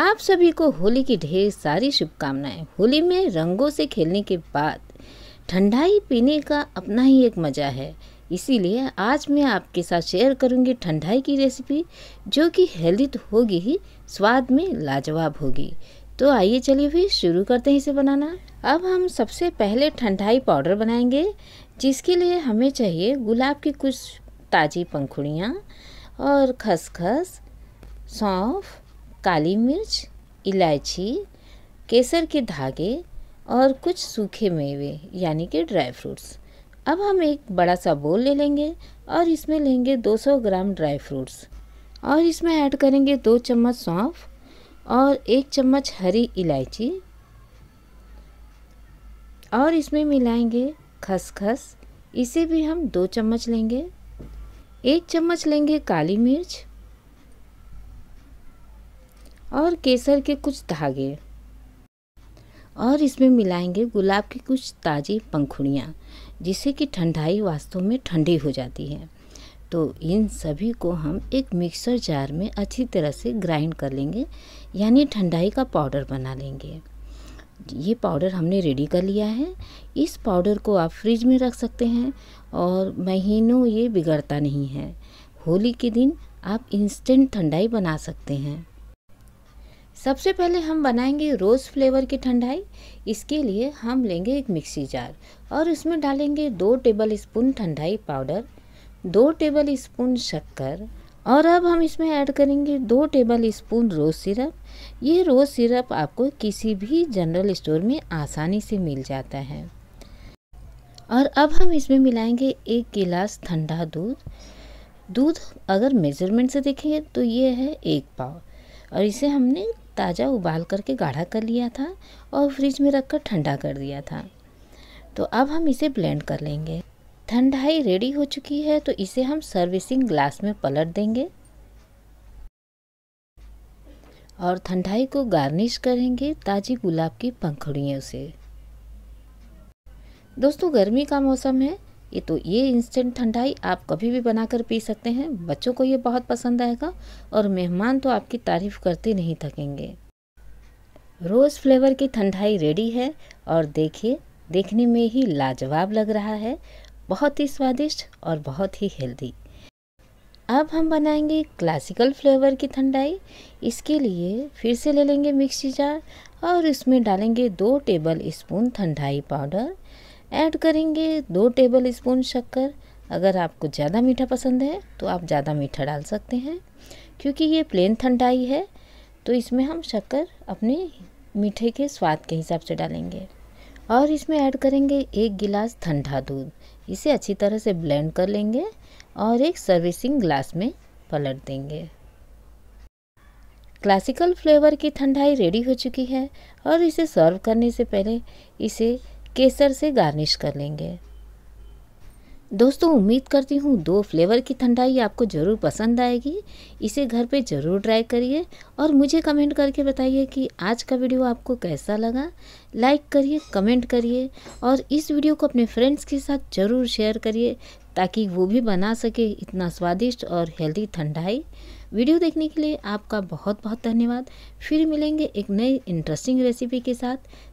आप सभी को होली की ढेर सारी शुभकामनाएं होली में रंगों से खेलने के बाद ठंडाई पीने का अपना ही एक मज़ा है इसीलिए आज मैं आपके साथ शेयर करूंगी ठंडाई की रेसिपी जो कि हेल्दी तो होगी ही स्वाद में लाजवाब होगी तो आइए चलिए फिर शुरू करते हैं इसे बनाना अब हम सबसे पहले ठंडाई पाउडर बनाएंगे जिसके लिए हमें चाहिए गुलाब की कुछ ताज़ी पंखुड़ियाँ और खसखस सौंफ काली मिर्च इलायची केसर के धागे और कुछ सूखे मेवे यानी कि ड्राई फ्रूट्स अब हम एक बड़ा सा बोल ले लेंगे और इसमें लेंगे 200 ग्राम ड्राई फ्रूट्स और इसमें ऐड करेंगे दो चम्मच सौंफ और एक चम्मच हरी इलायची और इसमें मिलाएंगे खसखस इसे भी हम दो चम्मच लेंगे एक चम्मच लेंगे काली मिर्च और केसर के कुछ धागे और इसमें मिलाएंगे गुलाब की कुछ ताज़ी पंखुड़ियाँ जिससे कि ठंडाई वास्तव में ठंडी हो जाती है तो इन सभी को हम एक मिक्सर जार में अच्छी तरह से ग्राइंड कर लेंगे यानी ठंडाई का पाउडर बना लेंगे ये पाउडर हमने रेडी कर लिया है इस पाउडर को आप फ्रिज में रख सकते हैं और महीनों ये बिगड़ता नहीं है होली के दिन आप इंस्टेंट ठंडाई बना सकते हैं सबसे पहले हम बनाएंगे रोज़ फ्लेवर की ठंडाई इसके लिए हम लेंगे एक मिक्सी जार और इसमें डालेंगे दो टेबल स्पून ठंडाई पाउडर दो टेबल स्पून शक्कर और अब हम इसमें ऐड करेंगे दो टेबल स्पून रोज़ सिरप ये रोज़ सिरप आपको किसी भी जनरल स्टोर में आसानी से मिल जाता है और अब हम इसमें मिलाएंगे एक गिलास ठंडा दूध दूध अगर मेजरमेंट से देखेंगे तो ये है एक पाव और इसे हमने ताज़ा उबाल करके गाढ़ा कर लिया था और फ्रिज में रख कर ठंडा कर दिया था तो अब हम इसे ब्लेंड कर लेंगे ठंडाई रेडी हो चुकी है तो इसे हम सर्विसिंग ग्लास में पलट देंगे और ठंडाई को गार्निश करेंगे ताज़ी गुलाब की पंखुड़ियों से दोस्तों गर्मी का मौसम है ये तो ये इंस्टेंट ठंडाई आप कभी भी बनाकर पी सकते हैं बच्चों को ये बहुत पसंद आएगा और मेहमान तो आपकी तारीफ करते नहीं थकेंगे रोज़ फ्लेवर की ठंडाई रेडी है और देखिए देखने में ही लाजवाब लग रहा है बहुत ही स्वादिष्ट और बहुत ही हेल्दी अब हम बनाएंगे क्लासिकल फ्लेवर की ठंडाई इसके लिए फिर से ले लेंगे मिक्सी जार और इसमें डालेंगे दो tablespoon thandai powder add करेंगे दो टेबल स्पून शक्कर अगर आपको ज़्यादा मीठा पसंद है तो आप ज़्यादा मीठा डाल सकते हैं क्योंकि ये प्लेन ठंडाई है तो इसमें हम शक्कर अपने मीठे के स्वाद के हिसाब से डालेंगे और इसमें ऐड करेंगे एक गिलास ठंडा दूध इसे अच्छी तरह से ब्लेंड कर लेंगे और एक सर्विसिंग ग्लास में पलट देंगे क्लासिकल फ्लेवर की ठंडाई रेडी हो चुकी है और इसे सर्व करने से पहले इसे केसर से गार्निश कर लेंगे दोस्तों उम्मीद करती हूँ दो फ्लेवर की ठंडाई आपको ज़रूर पसंद आएगी इसे घर पे ज़रूर ट्राई करिए और मुझे कमेंट करके बताइए कि आज का वीडियो आपको कैसा लगा लाइक करिए कमेंट करिए और इस वीडियो को अपने फ्रेंड्स के साथ ज़रूर शेयर करिए ताकि वो भी बना सके इतना स्वादिष्ट और हेल्दी ठंडाई वीडियो देखने के लिए आपका बहुत बहुत धन्यवाद फिर मिलेंगे एक नई इंटरेस्टिंग रेसिपी के साथ